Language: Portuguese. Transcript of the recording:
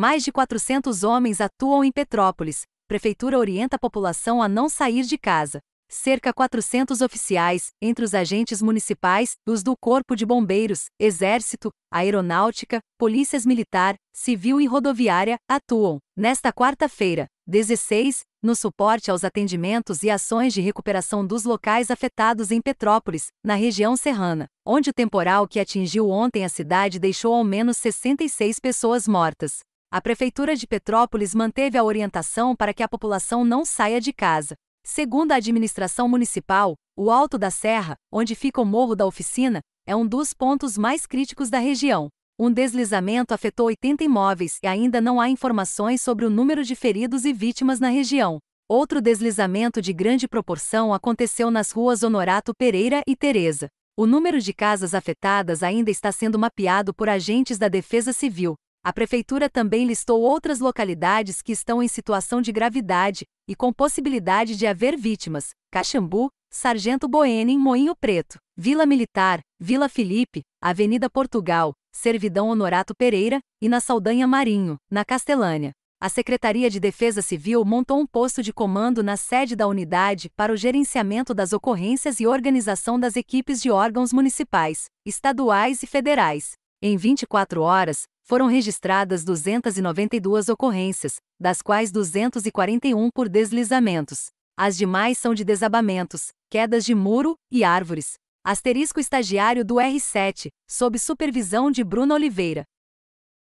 Mais de 400 homens atuam em Petrópolis. Prefeitura orienta a população a não sair de casa. Cerca 400 oficiais, entre os agentes municipais, os do Corpo de Bombeiros, Exército, Aeronáutica, Polícias Militar, Civil e Rodoviária, atuam. Nesta quarta-feira, 16, no suporte aos atendimentos e ações de recuperação dos locais afetados em Petrópolis, na região serrana, onde o temporal que atingiu ontem a cidade deixou ao menos 66 pessoas mortas. A Prefeitura de Petrópolis manteve a orientação para que a população não saia de casa. Segundo a administração municipal, o Alto da Serra, onde fica o Morro da Oficina, é um dos pontos mais críticos da região. Um deslizamento afetou 80 imóveis e ainda não há informações sobre o número de feridos e vítimas na região. Outro deslizamento de grande proporção aconteceu nas ruas Honorato Pereira e Teresa. O número de casas afetadas ainda está sendo mapeado por agentes da Defesa Civil, a prefeitura também listou outras localidades que estão em situação de gravidade e com possibilidade de haver vítimas: Caxambu, Sargento Boene em Moinho Preto, Vila Militar, Vila Felipe, Avenida Portugal, Servidão Honorato Pereira e na Saldanha Marinho, na Castelânia. A Secretaria de Defesa Civil montou um posto de comando na sede da unidade para o gerenciamento das ocorrências e organização das equipes de órgãos municipais, estaduais e federais. Em 24 horas, foram registradas 292 ocorrências, das quais 241 por deslizamentos. As demais são de desabamentos, quedas de muro e árvores. Asterisco estagiário do R7, sob supervisão de Bruno Oliveira.